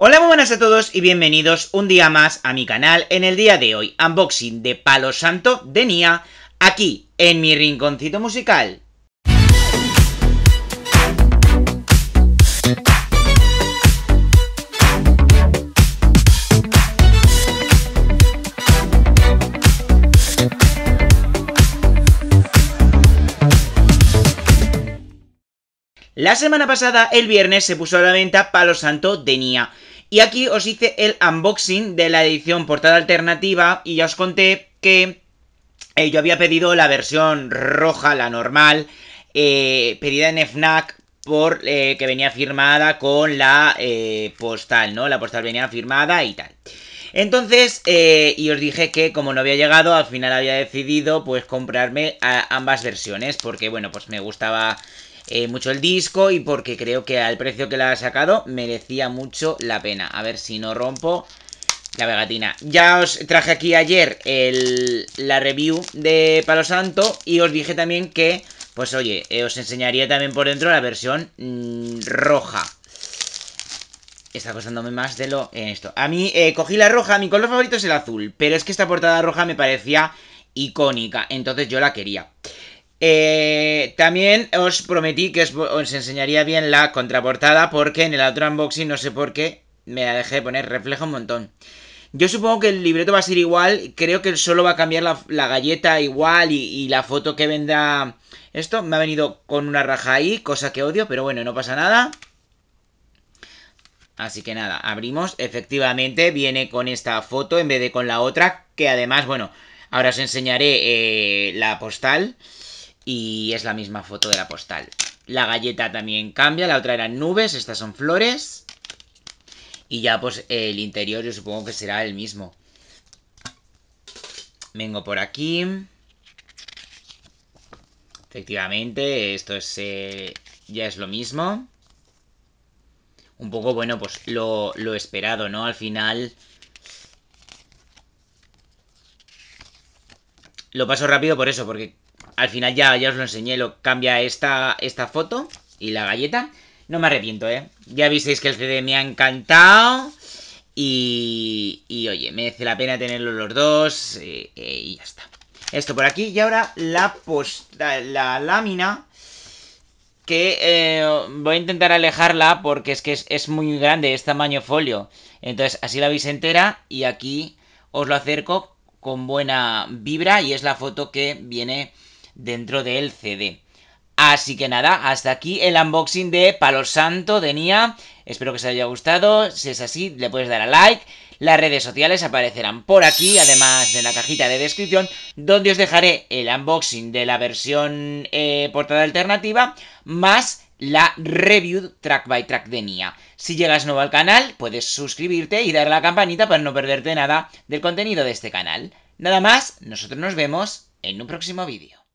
Hola, muy buenas a todos y bienvenidos un día más a mi canal. En el día de hoy, unboxing de Palo Santo de Nia, aquí en mi rinconcito musical. La semana pasada, el viernes, se puso a la venta Palo Santo de Nia. Y aquí os hice el unboxing de la edición portada alternativa y ya os conté que eh, yo había pedido la versión roja, la normal, eh, pedida en FNAC por eh, que venía firmada con la postal, ¿no? La postal venía firmada y tal. Entonces, y os dije que como no había llegado, al final había decidido pues comprarme ambas versiones porque, bueno, pues me gustaba eh, mucho el disco y porque creo que al precio que la ha sacado merecía mucho la pena. A ver si no rompo la pegatina. Ya os traje aquí ayer el, la review de Palo Santo y os dije también que, pues oye, eh, os enseñaría también por dentro la versión mm, roja. Está costándome más de lo en esto. A mí eh, cogí la roja, mi color favorito es el azul, pero es que esta portada roja me parecía icónica, entonces yo la quería. Eh, también os prometí que os, enseñaría bien la contraportada porque en el otro unboxing, no sé por qué, me la dejé poner, reflejo un montón. Yo supongo que el libreto va a ser igual, creo que solo va a cambiar la, galleta igual y, la foto que vendrá esto. Me ha venido con una raja ahí, cosa que odio, pero bueno, no pasa nada. Así que nada, abrimos, efectivamente viene con esta foto en vez de con la otra, que además, bueno, ahora os enseñaré eh, la postal y es la misma foto de la postal. La galleta también cambia, la otra eran nubes, estas son flores. Y ya pues el interior yo supongo que será el mismo. Vengo por aquí. Efectivamente, esto es eh, ya es lo mismo. Un poco, bueno, pues lo, lo esperado, ¿no? Al final... Lo paso rápido por eso, porque al final ya, ya os lo enseñé, lo cambia esta, esta foto y la galleta. No me arrepiento, ¿eh? Ya visteis que el CD me ha encantado. Y, y oye, merece la pena tenerlo los dos. Eh, eh, y ya está. Esto por aquí. Y ahora la, posta, la lámina. Que eh, voy a intentar alejarla porque es que es, es muy grande, es tamaño folio. Entonces así la veis entera y aquí os lo acerco con buena vibra y es la foto que viene dentro del CD. Así que nada, hasta aquí el unboxing de Palo Santo de Nia. Espero que os haya gustado. Si es así, le puedes dar a like. Las redes sociales aparecerán por aquí, además de la cajita de descripción, donde os dejaré el unboxing de la versión eh, portada alternativa, más la review track by track de Nia. Si llegas nuevo al canal, puedes suscribirte y dar la campanita para no perderte nada del contenido de este canal. Nada más, nosotros nos vemos en un próximo vídeo.